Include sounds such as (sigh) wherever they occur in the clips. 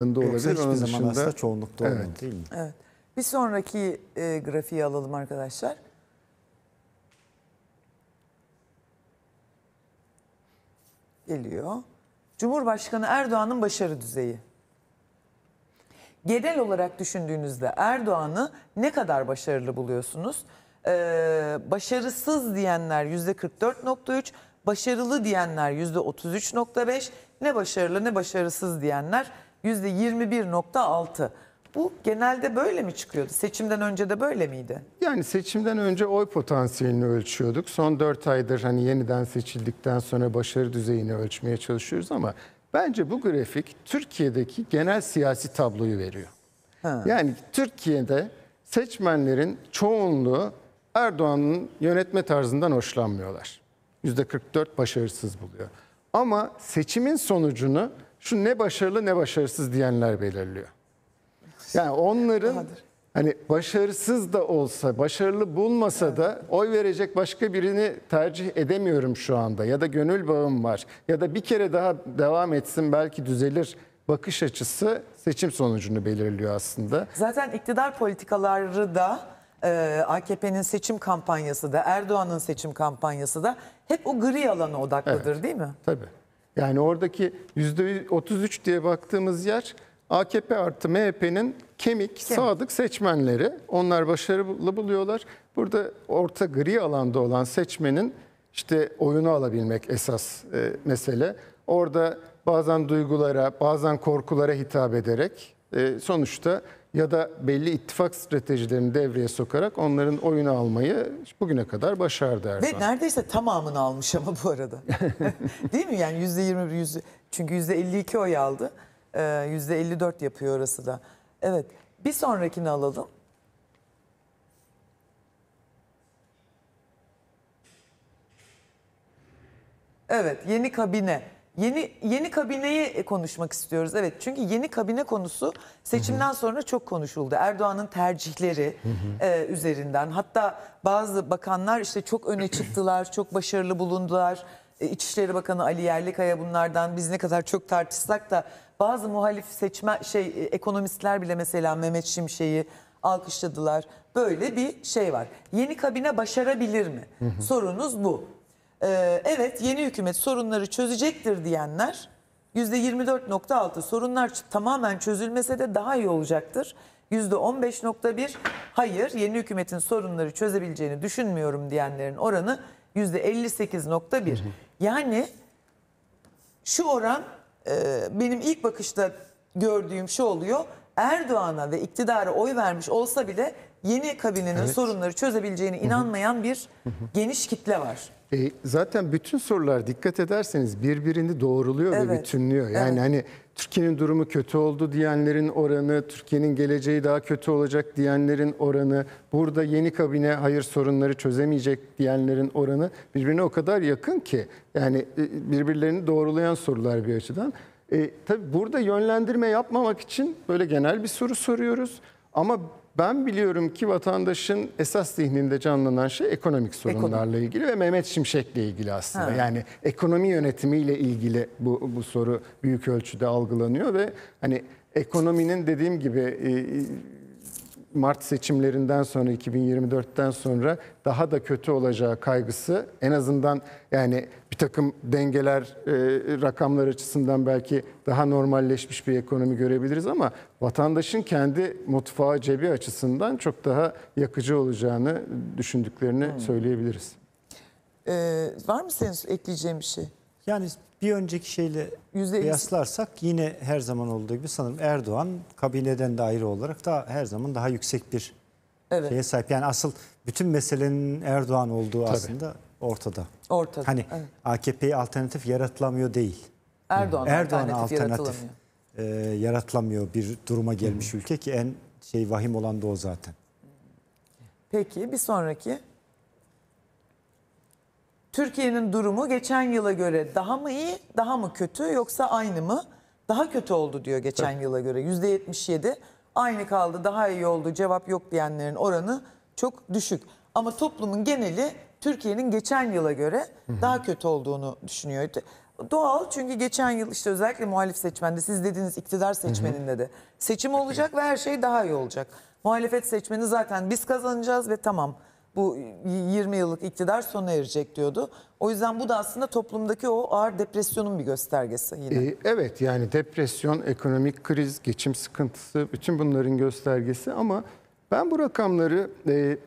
da olabilir. Yoksa hiçbir zaman aslında çoğunlukta evet. olmadı değil mi? Evet. Bir sonraki e, grafiği alalım arkadaşlar. Geliyor. Cumhurbaşkanı Erdoğan'ın başarı düzeyi. Genel olarak düşündüğünüzde Erdoğan'ı ne kadar başarılı buluyorsunuz? Ee, başarısız diyenler %44.3, başarılı diyenler %33.5, ne başarılı ne başarısız diyenler %33.5. %21.6. Bu genelde böyle mi çıkıyordu? Seçimden önce de böyle miydi? Yani seçimden önce oy potansiyelini ölçüyorduk. Son 4 aydır hani yeniden seçildikten sonra başarı düzeyini ölçmeye çalışıyoruz ama bence bu grafik Türkiye'deki genel siyasi tabloyu veriyor. Ha. Yani Türkiye'de seçmenlerin çoğunluğu Erdoğan'ın yönetme tarzından hoşlanmıyorlar. %44 başarısız buluyor. Ama seçimin sonucunu şu ne başarılı ne başarısız diyenler belirliyor. Yani onların hani başarısız da olsa, başarılı bulmasa da oy verecek başka birini tercih edemiyorum şu anda ya da gönül bağım var ya da bir kere daha devam etsin belki düzelir bakış açısı seçim sonucunu belirliyor aslında. Zaten iktidar politikaları da e, AKP'nin seçim kampanyası da Erdoğan'ın seçim kampanyası da hep o gri alana odaklıdır evet. değil mi? Tabii. Yani oradaki %33 diye baktığımız yer AKP artı MHP'nin kemik, kemik, sadık seçmenleri. Onlar başarılı buluyorlar. Burada orta gri alanda olan seçmenin işte oyunu alabilmek esas e, mesele. Orada bazen duygulara, bazen korkulara hitap ederek e, sonuçta ya da belli ittifak stratejilerini devreye sokarak onların oyunu almayı bugüne kadar başardı Erdoğan. Ve neredeyse tamamını almış ama bu arada. (laughs) Değil mi? Yani yüzde yirmi yüzde çünkü yüzde elli iki oy aldı. Ee, yüzde elli dört yapıyor orası da. Evet. Bir sonrakini alalım. Evet, yeni kabine. Yeni yeni kabineyi e, konuşmak istiyoruz. Evet çünkü yeni kabine konusu seçimden sonra çok konuşuldu. Erdoğan'ın tercihleri e, üzerinden. Hatta bazı bakanlar işte çok öne çıktılar, (clears throat) çok başarılı bulundular. E, İçişleri Bakanı Ali Yerlikaya bunlardan biz ne kadar çok tartışsak da bazı muhalif seçme şey e, ekonomistler bile mesela Mehmet Şimşek'i alkışladılar. Böyle bir şey var. Yeni kabine başarabilir mi? Sorunuz bu. Ee, evet yeni hükümet sorunları çözecektir diyenler %24.6 sorunlar tamamen çözülmese de daha iyi olacaktır. %15.1 hayır yeni hükümetin sorunları çözebileceğini düşünmüyorum diyenlerin oranı %58.1. Yani şu oran e, benim ilk bakışta gördüğüm şu oluyor. Erdoğan'a ve iktidara oy vermiş olsa bile yeni kabinenin evet. sorunları çözebileceğine inanmayan bir geniş kitle var. E, zaten bütün sorular dikkat ederseniz birbirini doğruluyor evet. ve bütünlüyor. Yani evet. hani Türkiye'nin durumu kötü oldu diyenlerin oranı, Türkiye'nin geleceği daha kötü olacak diyenlerin oranı, burada yeni kabine hayır sorunları çözemeyecek diyenlerin oranı birbirine o kadar yakın ki. Yani e, birbirlerini doğrulayan sorular bir açıdan. E, tabii burada yönlendirme yapmamak için böyle genel bir soru soruyoruz. Ama ben biliyorum ki vatandaşın esas zihninde canlanan şey ekonomik sorunlarla Ekonomi. ilgili ve Mehmet Şimşek'le ilgili aslında. Ha. Yani ekonomi yönetimiyle ilgili bu, bu soru büyük ölçüde algılanıyor ve hani ekonominin dediğim gibi e, e, Mart seçimlerinden sonra 2024'ten sonra daha da kötü olacağı kaygısı en azından yani takım dengeler e, rakamlar açısından belki daha normalleşmiş bir ekonomi görebiliriz ama vatandaşın kendi mutfağı cebi açısından çok daha yakıcı olacağını düşündüklerini hmm. söyleyebiliriz. Ee, var mı senin ekleyeceğin bir şey? Yani bir önceki şeyle %50. kıyaslarsak yine her zaman olduğu gibi sanırım Erdoğan kabineden de ayrı olarak daha her zaman daha yüksek bir evet. şeye sahip. Yani asıl bütün meselenin Erdoğan olduğu Tabii. aslında ortada. Ortada. Hani evet. AKP'ye alternatif yaratlamıyor değil. Erdoğan, Erdoğan alternatif, alternatif e, yaratılamıyor bir duruma gelmiş Hı. ülke ki en şey vahim olan da o zaten. Peki bir sonraki. Türkiye'nin durumu geçen yıla göre daha mı iyi, daha mı kötü yoksa aynı mı? Daha kötü oldu diyor geçen evet. yıla göre. yüzde yetmiş yedi aynı kaldı, daha iyi oldu, cevap yok diyenlerin oranı çok düşük. Ama toplumun geneli Türkiye'nin geçen yıla göre daha kötü olduğunu düşünüyordu. Doğal çünkü geçen yıl işte özellikle muhalif seçmende siz dediğiniz iktidar seçmeninde de seçim olacak ve her şey daha iyi olacak. Muhalefet seçmeni zaten biz kazanacağız ve tamam bu 20 yıllık iktidar sona erecek diyordu. O yüzden bu da aslında toplumdaki o ağır depresyonun bir göstergesi yine. Ee, evet yani depresyon, ekonomik kriz, geçim sıkıntısı bütün bunların göstergesi ama ben bu rakamları e,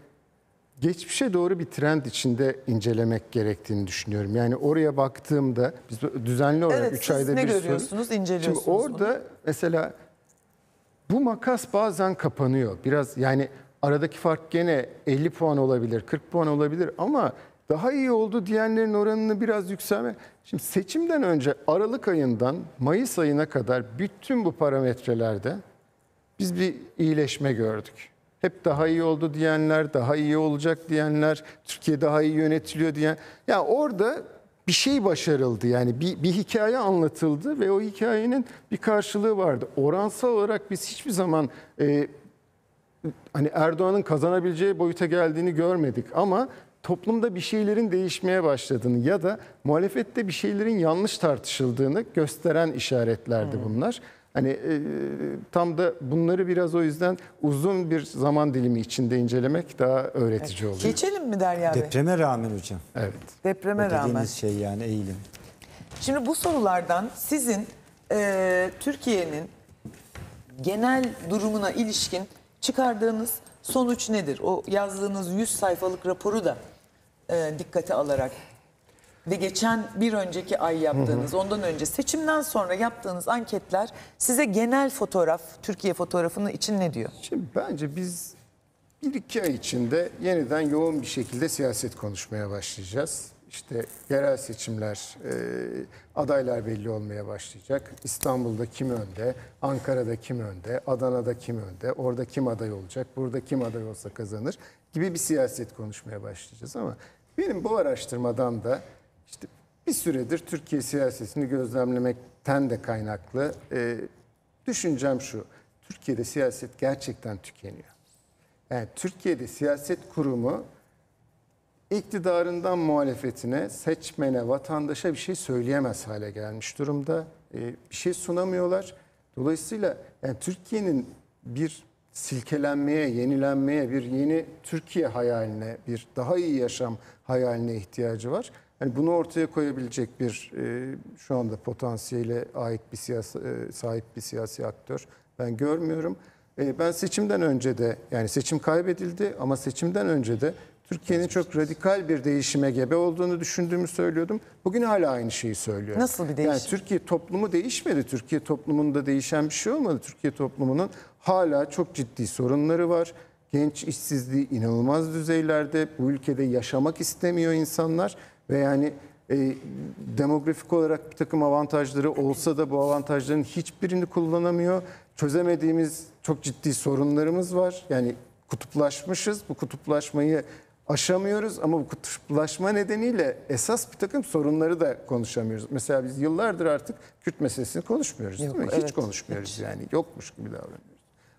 geçmişe doğru bir trend içinde incelemek gerektiğini düşünüyorum. Yani oraya baktığımda biz düzenli olarak evet, 3 siz ayda ne bir görüyorsunuz, soru. inceliyorsunuz. Şimdi orada bunu. mesela bu makas bazen kapanıyor. Biraz yani aradaki fark gene 50 puan olabilir, 40 puan olabilir ama daha iyi oldu diyenlerin oranını biraz yükselme. Şimdi seçimden önce Aralık ayından Mayıs ayına kadar bütün bu parametrelerde biz bir iyileşme gördük hep daha iyi oldu diyenler, daha iyi olacak diyenler, Türkiye daha iyi yönetiliyor diyen. Ya yani orada bir şey başarıldı yani bir, bir hikaye anlatıldı ve o hikayenin bir karşılığı vardı. Oransal olarak biz hiçbir zaman e, hani Erdoğan'ın kazanabileceği boyuta geldiğini görmedik ama toplumda bir şeylerin değişmeye başladığını ya da muhalefette bir şeylerin yanlış tartışıldığını gösteren işaretlerdi hmm. bunlar. Hmm. Hani e, tam da bunları biraz o yüzden uzun bir zaman dilimi içinde incelemek daha öğretici oluyor. Geçelim mi Derya Bey? Depreme rağmen hocam. Evet. Depreme O rağmen. dediğiniz şey yani eğilim. Şimdi bu sorulardan sizin e, Türkiye'nin genel durumuna ilişkin çıkardığınız sonuç nedir? O yazdığınız 100 sayfalık raporu da e, dikkate alarak ve geçen bir önceki ay yaptığınız, ondan önce seçimden sonra yaptığınız anketler size genel fotoğraf, Türkiye fotoğrafının için ne diyor? Şimdi bence biz bir iki ay içinde yeniden yoğun bir şekilde siyaset konuşmaya başlayacağız. İşte yerel seçimler, e, adaylar belli olmaya başlayacak. İstanbul'da kim önde, Ankara'da kim önde, Adana'da kim önde, orada kim aday olacak, burada kim aday olsa kazanır gibi bir siyaset konuşmaya başlayacağız. Ama benim bu araştırmadan da işte bir süredir Türkiye siyasetini gözlemlemekten de kaynaklı e, düşüncem şu. Türkiye'de siyaset gerçekten tükeniyor. Yani Türkiye'de siyaset kurumu iktidarından muhalefetine, seçmene, vatandaşa bir şey söyleyemez hale gelmiş durumda. E, bir şey sunamıyorlar. Dolayısıyla yani Türkiye'nin bir silkelenmeye, yenilenmeye, bir yeni Türkiye hayaline, bir daha iyi yaşam hayaline ihtiyacı var. Yani bunu ortaya koyabilecek bir e, şu anda potansiyele ait bir siyasi, e, sahip bir siyasi aktör ben görmüyorum. E, ben seçimden önce de yani seçim kaybedildi ama seçimden önce de Türkiye'nin çok radikal bir değişime gebe olduğunu düşündüğümü söylüyordum. Bugün hala aynı şeyi söylüyorum. Nasıl bir değişim? Yani Türkiye toplumu değişmedi. Türkiye toplumunda değişen bir şey olmadı. Türkiye toplumunun hala çok ciddi sorunları var. Genç işsizliği inanılmaz düzeylerde. Bu ülkede yaşamak istemiyor insanlar. Ve yani e, demografik olarak bir takım avantajları olsa da bu avantajların hiçbirini kullanamıyor. Çözemediğimiz çok ciddi sorunlarımız var. Yani kutuplaşmışız. Bu kutuplaşmayı aşamıyoruz ama bu kutuplaşma nedeniyle esas bir takım sorunları da konuşamıyoruz. Mesela biz yıllardır artık Kürt meselesini konuşmuyoruz Yok, değil mi? Evet, hiç konuşmuyoruz hiç. yani. Yokmuş gibi davranıyoruz.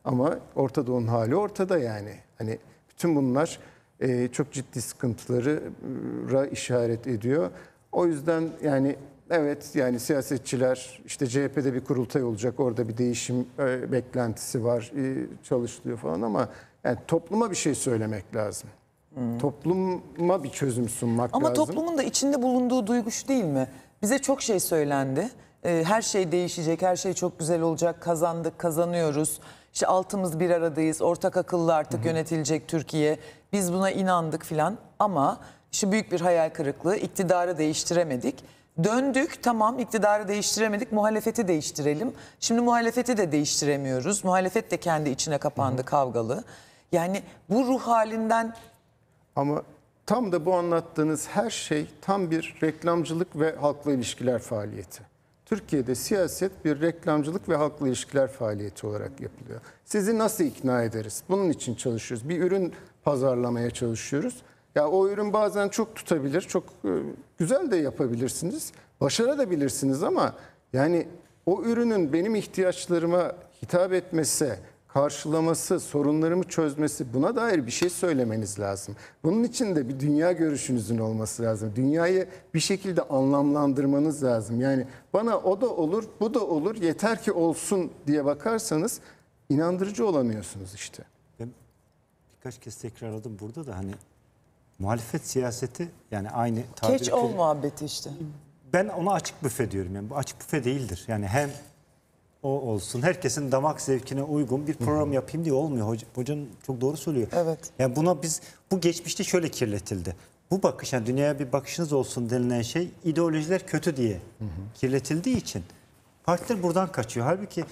Ama Orta Doğu'nun hali ortada yani. Hani bütün bunlar e, çok ciddi sıkıntılara işaret ediyor. O yüzden yani evet yani siyasetçiler işte CHP'de bir kurultay olacak orada bir değişim e, beklentisi var e, çalışılıyor falan ama yani topluma bir şey söylemek lazım. Hmm. Topluma bir çözüm sunmak ama lazım. Ama toplumun da içinde bulunduğu duygusu değil mi? Bize çok şey söylendi. Her şey değişecek, her şey çok güzel olacak, kazandık, kazanıyoruz işte altımız bir aradayız, ortak akıllı artık Hı -hı. yönetilecek Türkiye. Biz buna inandık filan ama işte büyük bir hayal kırıklığı, iktidarı değiştiremedik. Döndük tamam iktidarı değiştiremedik muhalefeti değiştirelim. Şimdi muhalefeti de değiştiremiyoruz. Muhalefet de kendi içine kapandı kavgalı. Yani bu ruh halinden... Ama tam da bu anlattığınız her şey tam bir reklamcılık ve halkla ilişkiler faaliyeti. Türkiye'de siyaset bir reklamcılık ve halkla ilişkiler faaliyeti olarak yapılıyor. Sizi nasıl ikna ederiz? Bunun için çalışıyoruz. Bir ürün pazarlamaya çalışıyoruz. Ya o ürün bazen çok tutabilir, çok e, güzel de yapabilirsiniz. Başarabilirsiniz ama yani o ürünün benim ihtiyaçlarıma hitap etmesi, karşılaması, sorunlarımı çözmesi buna dair bir şey söylemeniz lazım. Bunun için de bir dünya görüşünüzün olması lazım. Dünyayı bir şekilde anlamlandırmanız lazım. Yani bana o da olur, bu da olur, yeter ki olsun diye bakarsanız inandırıcı olamıyorsunuz işte. Ben birkaç kez tekrarladım burada da hani muhalefet siyaseti yani aynı tabiri. Keç ol muhabbeti işte. Ben onu açık büfe diyorum. Yani bu açık büfe değildir. Yani hem o olsun. Herkesin damak zevkine uygun bir program Hı-hı. yapayım diye olmuyor. Hoca, hocanın çok doğru söylüyor. Evet. Yani buna biz bu geçmişte şöyle kirletildi. Bu bakış yani dünyaya bir bakışınız olsun denilen şey ideolojiler kötü diye Hı-hı. kirletildiği için partiler buradan kaçıyor. Halbuki